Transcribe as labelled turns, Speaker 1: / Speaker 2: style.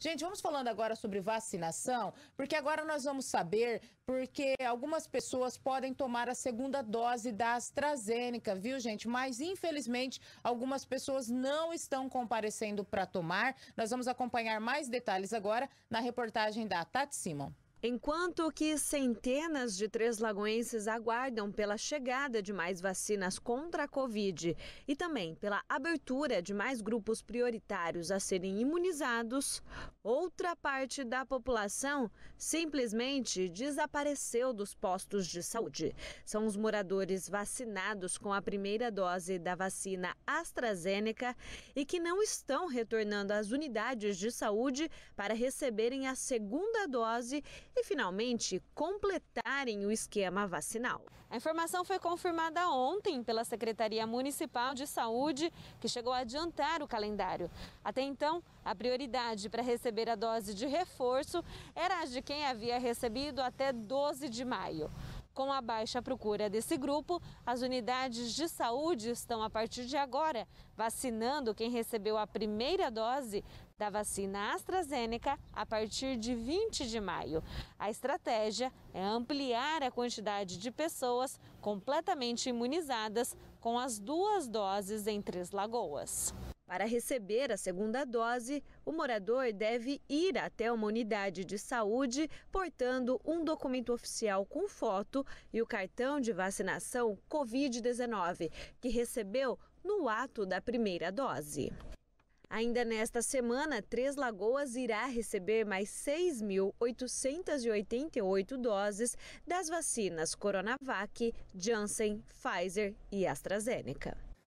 Speaker 1: Gente, vamos falando agora sobre vacinação, porque agora nós vamos saber porque algumas pessoas podem tomar a segunda dose da AstraZeneca, viu, gente? Mas infelizmente algumas pessoas não estão comparecendo para tomar. Nós vamos acompanhar mais detalhes agora na reportagem da Tati Simon. Enquanto que centenas
Speaker 2: de três lagoenses aguardam pela chegada de mais vacinas contra a Covid e também pela abertura de mais grupos prioritários a serem imunizados, outra parte da população simplesmente desapareceu dos postos de saúde. São os moradores vacinados com a primeira dose da vacina AstraZeneca e que não estão retornando às unidades de saúde para receberem a segunda dose e, finalmente, completarem o esquema vacinal. A informação foi confirmada ontem pela Secretaria Municipal de Saúde, que chegou a adiantar o calendário. Até então, a prioridade para receber a dose de reforço era a de quem havia recebido até 12 de maio. Com a baixa procura desse grupo, as unidades de saúde estão, a partir de agora, vacinando quem recebeu a primeira dose da vacina AstraZeneca a partir de 20 de maio. A estratégia é ampliar a quantidade de pessoas completamente imunizadas com as duas doses em Três Lagoas. Para receber a segunda dose, o morador deve ir até uma unidade de saúde portando um documento oficial com foto e o cartão de vacinação Covid-19, que recebeu no ato da primeira dose. Ainda nesta semana, Três Lagoas irá receber mais 6.888 doses das vacinas Coronavac, Janssen, Pfizer e AstraZeneca.